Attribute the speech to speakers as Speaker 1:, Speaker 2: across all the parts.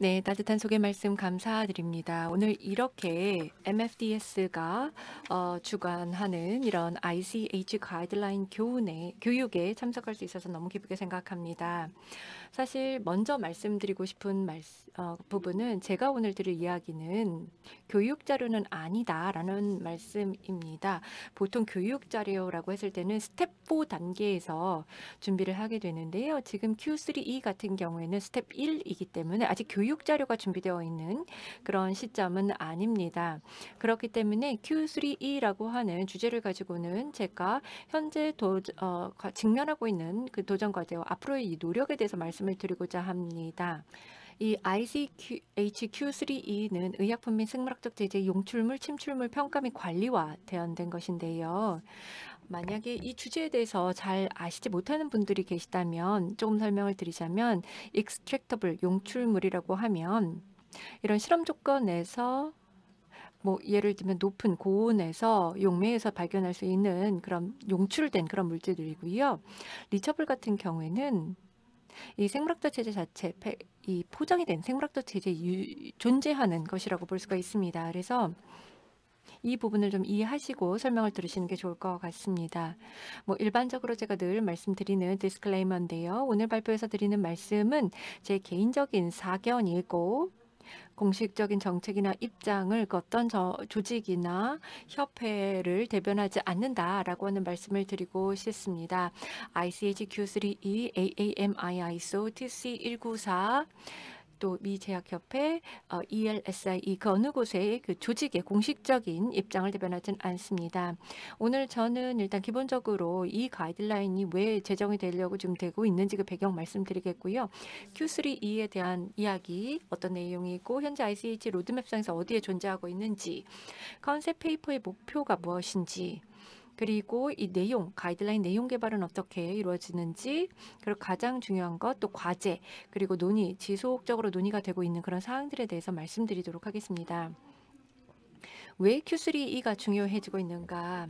Speaker 1: 네, 따뜻한 소개 말씀 감사드립니다. 오늘 이렇게 MFDS가 어, 주관하는 이런 ICH 가이드라인 교훈에, 교육에 참석할 수 있어서 너무 기쁘게 생각합니다. 사실 먼저 말씀드리고 싶은 말, 어, 부분은 제가 오늘 들을 이야기는 교육 자료는 아니다라는 말씀입니다. 보통 교육 자료라고 했을 때는 스텝 4 단계에서 준비를 하게 되는데요. 지금 Q3E 같은 경우에는 스텝 1이기 때문에 아직 교육 교육 자료가 준비되어 있는 그런 시점은 아닙니다. 그렇기 때문에 Q3E라고 하는 주제를 가지고는 제가 현재 도, 어, 직면하고 있는 그 도전 과제와 앞으로의 이 노력에 대해서 말씀을 드리고자 합니다. 이 ICHQ3E는 의약품 및 생물학적 제재 용출물, 침출물 평가 및 관리와 대안된 것인데요. 만약에 이 주제에 대해서 잘 아시지 못하는 분들이 계시다면 조금 설명을 드리자면 익스트랙터블 용출물이라고 하면 이런 실험 조건에서 뭐 예를 들면 높은 고온에서 용매에서 발견할 수 있는 그런 용출된 그런 물질들이고요. 리처블 같은 경우에는 이 생물학적 체제 자체 이 포장이 된 생물학적 체제 존재하는 것이라고 볼 수가 있습니다. 그래서 이 부분을 좀 이해하시고 설명을 들으시는 게 좋을 것 같습니다. 뭐 일반적으로 제가 늘 말씀드리는 디스클레이머인데요. 오늘 발표해서 드리는 말씀은 제 개인적인 사견이고 공식적인 정책이나 입장을 그 어떤 저, 조직이나 협회를 대변하지 않는다라고 하는 말씀을 드리고 싶습니다. ICH Q3E AAMI ISO TC 194 또미 제약협회 어, ELSI 그 어느 곳의 그 조직의 공식적인 입장을 대변하진 않습니다. 오늘 저는 일단 기본적으로 이 가이드라인이 왜 제정이 되려고 지금 되고 있는지 그 배경 말씀드리겠고요. Q3E에 대한 이야기 어떤 내용이 고 현재 ICH 로드맵상에서 어디에 존재하고 있는지 컨셉 페이퍼의 목표가 무엇인지 그리고 이 내용, 가이드라인 내용 개발은 어떻게 이루어지는지, 그리고 가장 중요한 것, 또 과제, 그리고 논의, 지속적으로 논의가 되고 있는 그런 사항들에 대해서 말씀드리도록 하겠습니다. 왜 Q3E가 중요해지고 있는가?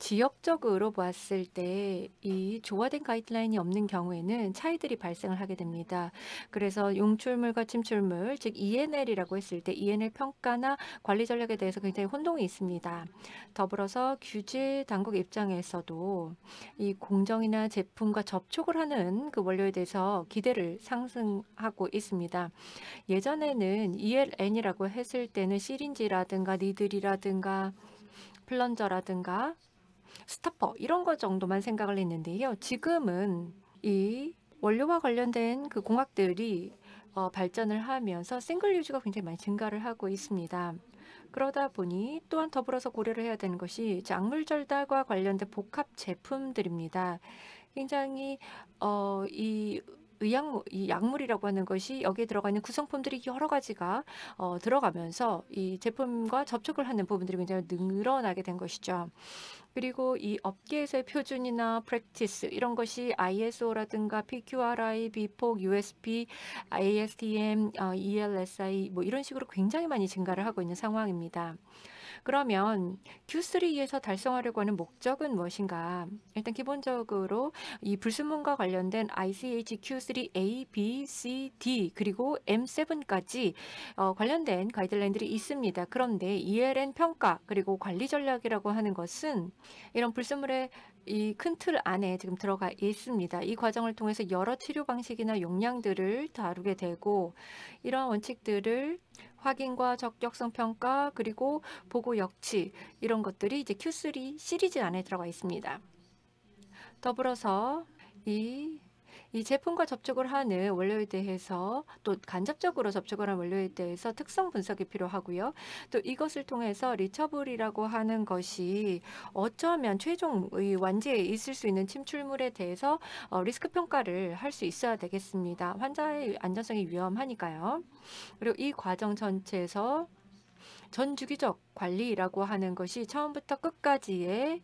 Speaker 1: 지역적으로 보았을 때 이 조화된 가이드라인이 없는 경우에는 차이들이 발생을 하게 됩니다. 그래서 용출물과 침출물, 즉 ENL이라고 했을 때 ENL 평가나 관리 전략에 대해서 굉장히 혼동이 있습니다. 더불어서 규제 당국 입장에서도 이 공정이나 제품과 접촉을 하는 그 원료에 대해서 기대를 상승하고 있습니다. 예전에는 ELN이라고 했을 때는 시린지라든가 니들이라든가 플런저라든가 스타퍼 이런 것 정도만 생각을 했는데요. 지금은 이 원료와 관련된 그 공학들이 어, 발전을 하면서 싱글 유즈가 굉장히 많이 증가를 하고 있습니다. 그러다 보니 또한 더불어서 고려를 해야 되는 것이 작물 절단과 관련된 복합 제품들입니다. 굉장히 어, 이 의약 이 약물이라고 하는 것이 여기에 들어가 있는 구성품들이 여러 가지가 어, 들어가면서 이 제품과 접촉을 하는 부분들이 굉장히 늘어나게 된 것이죠. 그리고 이 업계에서의 표준이나 프랙티스 이런 것이 ISO라든가 PQRI, BPOC, USP, ASTM, 어, ELSI 뭐 이런 식으로 굉장히 많이 증가를 하고 있는 상황입니다. 그러면 Q3에서 달성하려고 하는 목적은 무엇인가? 일단 기본적으로 이 불순문과 관련된 ICH Q3 A, B, C, D 그리고 M7까지 어, 관련된 가이드라인들이 있습니다. 그런데 ELN 평가 그리고 관리 전략이라고 하는 것은 이런 불순물의 이 큰 틀 안에 지금 들어가 있습니다. 이 과정을 통해서 여러 치료 방식이나 용량들을 다루게 되고 이런 원칙들을 확인과 적격성 평가 그리고 보고 역치 이런 것들이 이제 Q3 시리즈 안에 들어가 있습니다. 더불어서 이이 제품과 접촉을 하는 원료에 대해서 또 간접적으로 접촉을 한 원료에 대해서 특성 분석이 필요하고요. 또 이것을 통해서 리처블이라고 하는 것이 어쩌면 최종 의 완제에 있을 수 있는 침출물에 대해서 어, 리스크 평가를 할 수 있어야 되겠습니다. 환자의 안전성이 위험하니까요. 그리고 이 과정 전체에서 전 주기적 관리라고 하는 것이 처음부터 끝까지의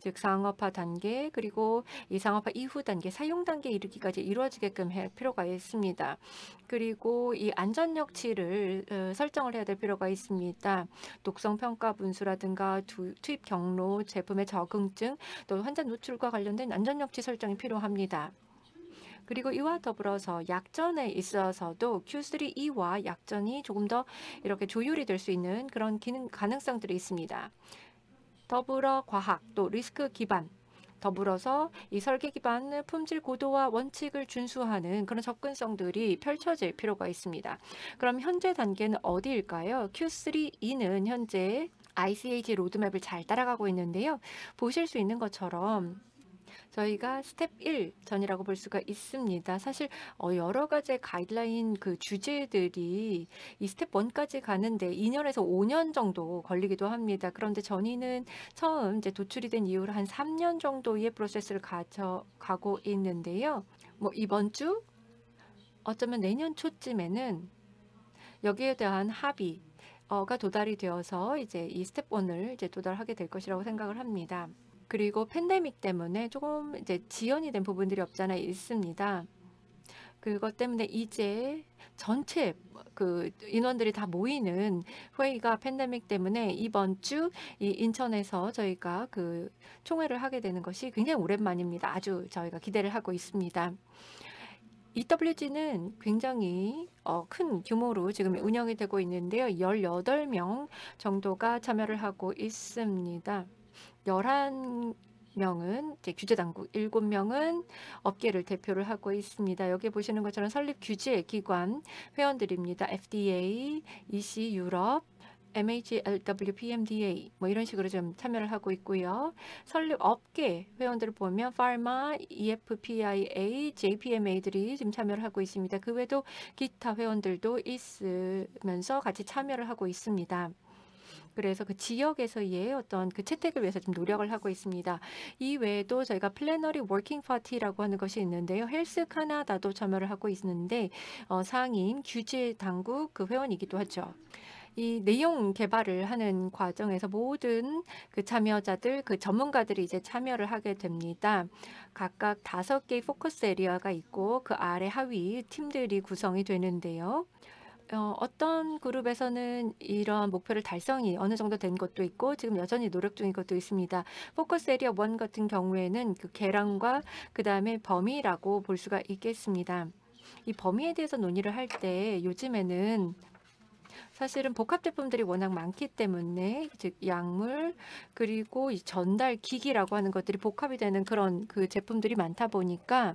Speaker 1: 즉 상업화 단계 그리고 이 상업화 이후 단계 사용 단계 이르기까지 이루어지게끔 할 필요가 있습니다. 그리고 이 안전역치를 어, 설정을 해야 될 필요가 있습니다. 독성 평가 분수라든가 투입 경로, 제품의 적응증, 또 환자 노출과 관련된 안전역치 설정이 필요합니다. 그리고 이와 더불어서 약전에 있어서도 Q3E와 약전이 조금 더 이렇게 조율이 될 수 있는 그런 기능 가능성들이 있습니다. 더불어 과학 또 리스크 기반 더불어서 이 설계 기반 의 품질 고도와 원칙을 준수하는 그런 접근성들이 펼쳐질 필요가 있습니다. 그럼 현재 단계는 어디일까요? Q3E는 현재 ICAG 로드맵을 잘 따라가고 있는데요. 보실 수 있는 것처럼 저희가 스텝 1 전이라고 볼 수가 있습니다. 사실 어, 여러 가지 가이드라인 그 주제들이 이 스텝 1까지 가는데 2년에서 5년 정도 걸리기도 합니다. 그런데 전이는 처음 이제 도출이 된 이후로 한 3년 정도의 프로세스를 가져 가고 있는데요. 뭐 이번 주 어쩌면 내년 초쯤에는 여기에 대한 합의 가 도달이 되어서 이제 이 스텝 1을 이제 도달하게 될 것이라고 생각을 합니다. 그리고 팬데믹 때문에 조금 이제 지연이 된 부분들이 없잖아 있습니다. 그것 때문에 이제 전체 그 인원들이 다 모이는 회의가 팬데믹 때문에 이번 주 이 인천에서 저희가 그 총회를 하게 되는 것이 굉장히 오랜만입니다. 아주 저희가 기대를 하고 있습니다. EWG는 굉장히 어, 큰 규모로 지금 운영이 되고 있는데요. 18명 정도가 참여를 하고 있습니다. 열한 명은 이제 규제 당국 일곱 명은 업계를 대표를 하고 있습니다. 여기 보시는 것처럼 설립 규제 기관 회원들입니다. FDA, EC 유럽, MHLW, PMDA 뭐 이런 식으로 좀 참여를 하고 있고요. 설립 업계 회원들을 보면 파마, EFPIA, JPMA들이 지금 참여를 하고 있습니다. 그 외에도 기타 회원들도 있으면서 같이 참여를 하고 있습니다. 그래서 그 지역에서의 어떤 그 채택을 위해서 좀 노력을 하고 있습니다. 이 외에도 저희가 플래너리 워킹 파티라고 하는 것이 있는데요. 헬스 카나다도 참여를 하고 있는데 어, 상인 규제 당국 그 회원이기도 하죠. 이 내용 개발을 하는 과정에서 모든 그 참여자들, 그 전문가들이 이제 참여를 하게 됩니다. 각각 다섯 개의 포커스 에리어가 있고 그 아래 하위 팀들이 구성이 되는데요. 어, 어떤 그룹에서는 이러한 목표를 달성이 어느 정도 된 것도 있고 지금 여전히 노력 중인 것도 있습니다. 포커스 에리어 1 같은 경우에는 그 계량과 그 다음에 범위라고 볼 수가 있겠습니다. 이 범위에 대해서 논의를 할 때 요즘에는 사실은 복합 제품들이 워낙 많기 때문에 즉 약물 그리고 전달 기기라고 하는 것들이 복합이 되는 그런 그 제품들이 많다 보니까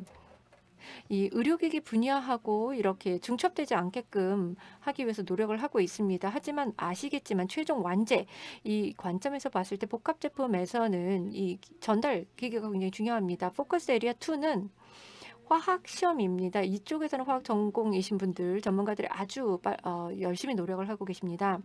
Speaker 1: 이 의료기기 분야하고 이렇게 중첩되지 않게끔 하기 위해서 노력을 하고 있습니다. 하지만 아시겠지만 최종 완제 이 관점에서 봤을 때 복합 제품에서는 이 전달 기기가 굉장히 중요합니다. 포커스 에리아 2는 화학 시험입니다. 이쪽에서는 화학 전공이신 분들 전문가들이 아주 어, 열심히 노력을 하고 계십니다.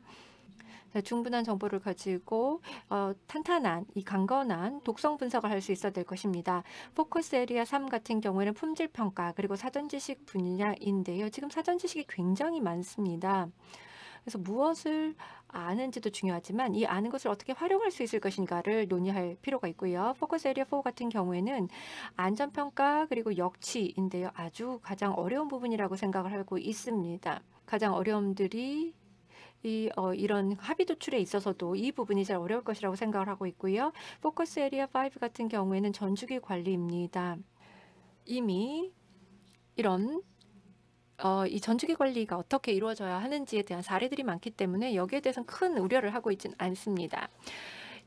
Speaker 1: 네, 충분한 정보를 가지고 어, 탄탄한 이 강건한 독성 분석을 할 수 있어야 될 것입니다. 포커스 에리아 3 같은 경우에는 품질 평가 그리고 사전 지식 분야인데요. 지금 사전 지식이 굉장히 많습니다. 그래서 무엇을 아는지도 중요하지만 이 아는 것을 어떻게 활용할 수 있을 것인가를 논의할 필요가 있고요. 포커스 에리어 4 같은 경우에는 안전평가 그리고 역치인데요. 아주 가장 어려운 부분이라고 생각을 하고 있습니다. 가장 어려움들이 이 어, 이런 합의 도출에 있어서도 이 부분이 잘 어려울 것이라고 생각을 하고 있고요. 포커스 에리아 5 같은 경우에는 전주기 관리입니다. 이미 이런 어, 이 전주기 관리가 어떻게 이루어져야 하는지에 대한 사례들이 많기 때문에 여기에 대해서는 큰 우려를 하고 있지는 않습니다.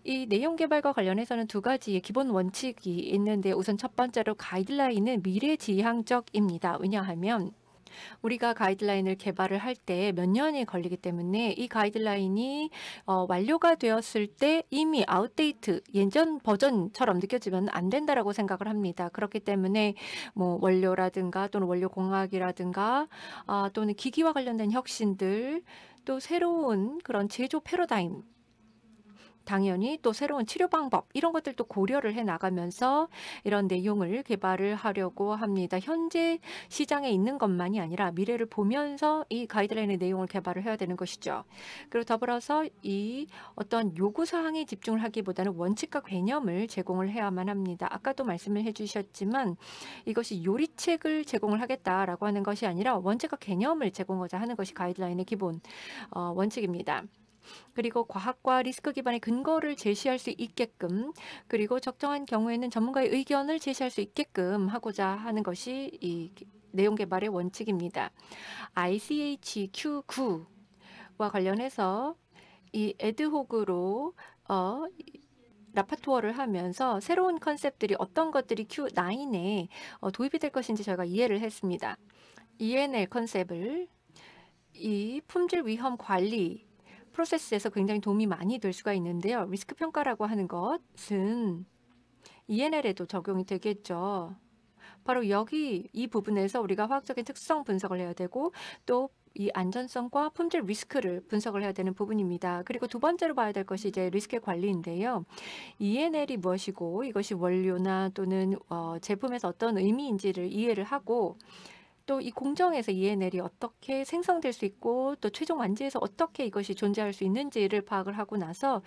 Speaker 1: 이 내용 개발과 관련해서는 두 가지의 기본 원칙이 있는데 우선 첫 번째로 가이드라인은 미래지향적입니다. 왜냐하면 우리가 가이드라인을 개발을 할 때 몇 년이 걸리기 때문에 이 가이드라인이 어, 완료가 되었을 때 이미 아웃데이트 예전 버전처럼 느껴지면 안 된다라고 생각을 합니다. 그렇기 때문에 뭐 원료라든가 또는 원료 공학이라든가 아, 또는 기기와 관련된 혁신들 또 새로운 그런 제조 패러다임 당연히 또 새로운 치료 방법 이런 것들도 고려를 해 나가면서 이런 내용을 개발을 하려고 합니다. 현재 시장에 있는 것만이 아니라 미래를 보면서 이 가이드라인의 내용을 개발을 해야 되는 것이죠. 그리고 더불어서 이 어떤 요구 사항에 집중을 하기보다는 원칙과 개념을 제공을 해야만 합니다. 아까도 말씀을 해주셨지만 이것이 요리책을 제공을 하겠다라고 하는 것이 아니라 원칙과 개념을 제공하자 하는 것이 가이드라인의 기본 어, 원칙입니다. 그리고 과학과 리스크 기반의 근거를 제시할 수 있게끔 그리고 적정한 경우에는 전문가의 의견을 제시할 수 있게끔 하고자 하는 것이 이 내용 개발의 원칙입니다. ICHQ9와 관련해서 이 에드호그로 어 라파토어를 하면서 새로운 컨셉들이 어떤 것들이 Q9에 어, 도입이 될 것인지 저희가 이해를 했습니다. ENL 컨셉을 이 품질 위험 관리 프로세스에서 굉장히 도움이 많이 될 수가 있는데요. 리스크 평가라고 하는 것은 ENL에도 적용이 되겠죠. 바로 여기 이 부분에서 우리가 화학적인 특성 분석을 해야 되고 또 이 안전성과 품질 리스크를 분석을 해야 되는 부분입니다. 그리고 두 번째로 봐야 될 것이 이제 리스크 관리인데요. ENL이 무엇이고 이것이 원료나 또는 어, 제품에서 어떤 의미인지를 이해를 하고 또이 공정에서 ENL이 어떻게 생성될 수 있고 또 최종 완제에서 어떻게 이것이 존재할 수 있는지를 파악을 하고 나서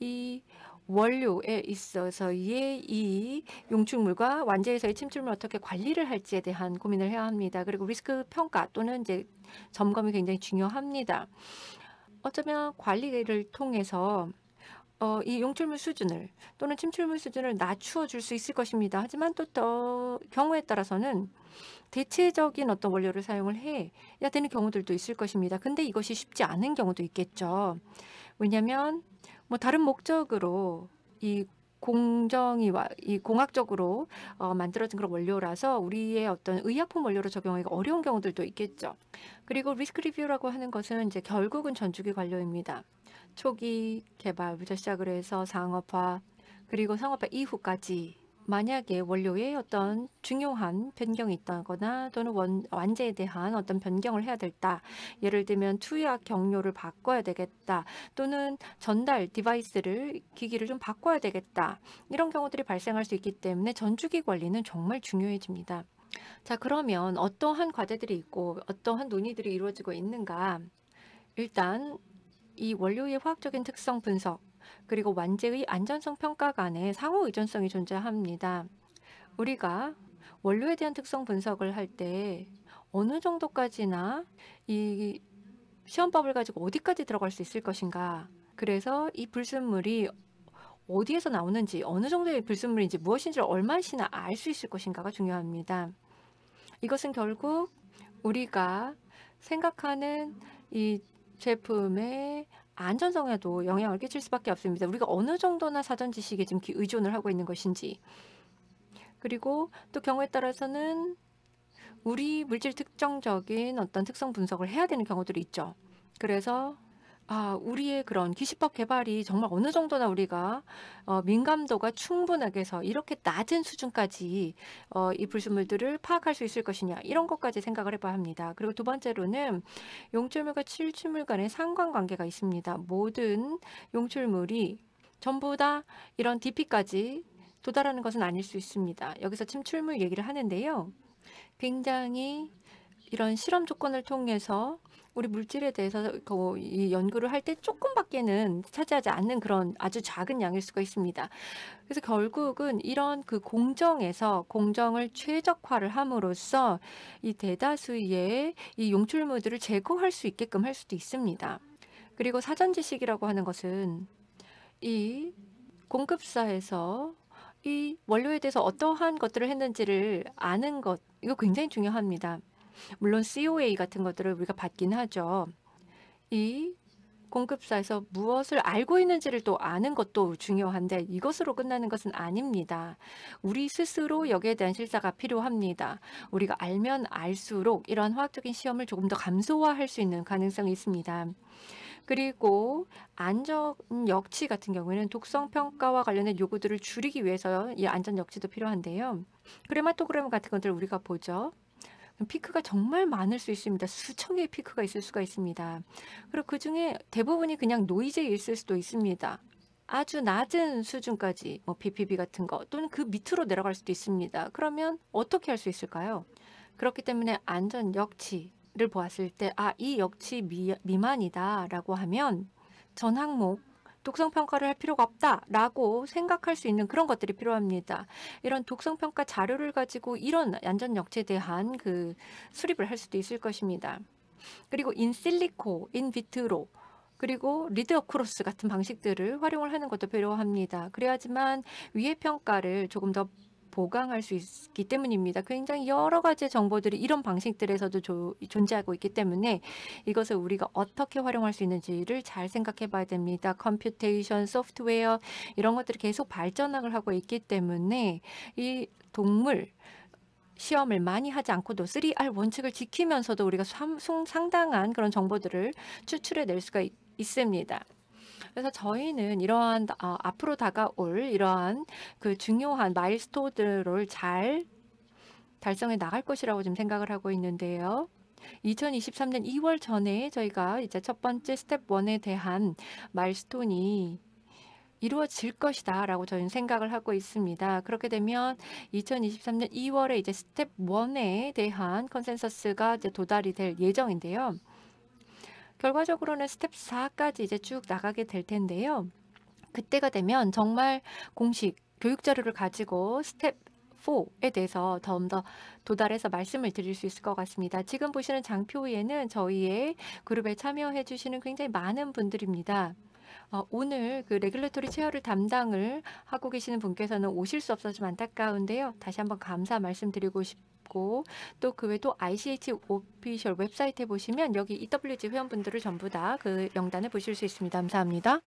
Speaker 1: 이 원료에 있어서의 이 용축물과 완제에서의 침출물 어떻게 관리를 할지에 대한 고민을 해야 합니다. 그리고 리스크 평가 또는 이제 점검이 굉장히 중요합니다. 어쩌면 관리를 통해서 어, 이 용출물 수준을 또는 침출물 수준을 낮추어 줄 수 있을 것입니다. 하지만 또, 또 경우에 따라서는 대체적인 어떤 원료를 사용을 해야 되는 경우들도 있을 것입니다. 근데 이것이 쉽지 않은 경우도 있겠죠. 왜냐하면 뭐 다른 목적으로 이 공정이 이 공학적으로 어, 만들어진 그런 원료라서 우리의 어떤 의약품 원료로 적용하기가 어려운 경우들도 있겠죠. 그리고 리스크 리뷰라고 하는 것은 이제 결국은 전주기 관료입니다. 초기 개발부터 시작을 해서 상업화 그리고 상업화 이후까지 만약에 원료에 어떤 중요한 변경이 있다거나 또는 원, 완제에 대한 어떤 변경을 해야 될다. 예를 들면 투약 경로를 바꿔야 되겠다. 또는 전달 디바이스를 기기를 좀 바꿔야 되겠다. 이런 경우들이 발생할 수 있기 때문에 전주기 관리는 정말 중요해집니다. 자 그러면 어떠한 과제들이 있고 어떠한 논의들이 이루어지고 있는가 일단 이 원료의 화학적인 특성 분석 그리고 완제의 안전성 평가간에 상호 의존성이 존재합니다. 우리가 원료에 대한 특성 분석을 할 때 어느 정도까지나 이 시험법을 가지고 어디까지 들어갈 수 있을 것인가 그래서 이 불순물이 어디에서 나오는지 어느 정도의 불순물인지 무엇인지를 얼마씩이나 알 수 있을 것인가가 중요합니다. 이것은 결국 우리가 생각하는 이 제품의 안전성에도 영향을 끼칠 수밖에 없습니다. 우리가 어느 정도나 사전 지식에 지금 의존을 하고 있는 것인지 그리고 또 경우에 따라서는 우리 물질 특정적인 어떤 특성 분석을 해야 되는 경우들이 있죠. 그래서 아, 우리의 그런 기시법 개발이 정말 어느 정도나 우리가 어, 민감도가 충분하게 해서 이렇게 낮은 수준까지 어, 이 불순물들을 파악할 수 있을 것이냐 이런 것까지 생각을 해봐야 합니다. 그리고 두 번째로는 용출물과 칠출물 간의 상관관계가 있습니다. 모든 용출물이 전부 다 이런 DP까지 도달하는 것은 아닐 수 있습니다. 여기서 침출물 얘기를 하는데요. 굉장히 이런 실험 조건을 통해서 우리 물질에 대해서 그 이 연구를 할 때 조금밖에는 차지하지 않는 그런 아주 작은 양일 수가 있습니다. 그래서 결국은 이런 그 공정에서 공정을 최적화를 함으로써 이 대다수의 이 용출물들을 제거할 수 있게끔 할 수도 있습니다. 그리고 사전 지식이라고 하는 것은 이 공급사에서 이 원료에 대해서 어떠한 것들을 했는지를 아는 것 이거 굉장히 중요합니다. 물론 COA 같은 것들을 우리가 받긴 하죠. 이 공급사에서 무엇을 알고 있는지를 또 아는 것도 중요한데 이것으로 끝나는 것은 아닙니다. 우리 스스로 여기에 대한 실사가 필요합니다. 우리가 알면 알수록 이러한 화학적인 시험을 조금 더 감소화할 수 있는 가능성이 있습니다. 그리고 안전 역치 같은 경우에는 독성 평가와 관련된 요구들을 줄이기 위해서 이 안전 역치도 필요한데요. 그레마토그램 같은 것들 을 우리가 보죠. 피크가 정말 많을 수 있습니다. 수천 개의 피크가 있을 수가 있습니다. 그리고 그 중에 대부분이 그냥 노이즈에 있을 수도 있습니다. 아주 낮은 수준까지 뭐 BPB 같은 거 또는 그 밑으로 내려갈 수도 있습니다. 그러면 어떻게 할 수 있을까요? 그렇기 때문에 안전 역치를 보았을 때 아, 이 역치 미, 미만이다라고 하면 전 항목 독성 평가를 할 필요가 없다라고 생각할 수 있는 그런 것들이 필요합니다. 이런 독성 평가 자료를 가지고 이런 안전 역체에 대한 그 수립을 할 수도 있을 것입니다. 그리고 인실리코, 인비트로 그리고 리드 어크로스 같은 방식들을 활용을 하는 것도 필요합니다. 그래야지만 위해 평가를 조금 더 보강할 수 있기 때문입니다. 굉장히 여러 가지 정보들이 이런 방식들에서도 조, 존재하고 있기 때문에 이것을 우리가 어떻게 활용할 수 있는지를 잘 생각해 봐야 됩니다. 컴퓨테이션, 소프트웨어 이런 것들이 계속 발전을 하고 있기 때문에 이 동물 시험을 많이 하지 않고도 3R 원칙을 지키면서도 우리가 상당한 그런 정보들을 추출해 낼 수가 있, 있습니다. 그래서 저희는 이러한 어, 앞으로 다가올 이러한 그 중요한 마일스톤들을 잘 달성해 나갈 것이라고 지금 생각을 하고 있는데요. 2023년 2월 전에 저희가 이제 첫 번째 스텝 1에 대한 마일스톤이 이루어질 것이다 라고 저는 희 생각을 하고 있습니다. 그렇게 되면 2023년 2월에 이제 스텝 1에 대한 컨센서스가 이제 도달이 될 예정인데요. 결과적으로는 스텝 4까지 이제 쭉 나가게 될 텐데요. 그때가 되면 정말 공식 교육 자료를 가지고 스텝 4에 대해서 더더 도달해서 말씀을 드릴 수 있을 것 같습니다. 지금 보시는 장표에는 저희의 그룹에 참여해 주시는 굉장히 많은 분들입니다. 어, 오늘 그 레귤레토리 체어를 담당을 하고 계시는 분께서는 오실 수 없어서 좀 안타까운데요. 다시 한번 감사 말씀드리고 싶습니다. 있고 또그 외에 또 ICH 오피셜 웹사이트에 보시면 여기 EWG 회원분들을 전부 다 그 명단을 보실 수 있습니다. 감사합니다.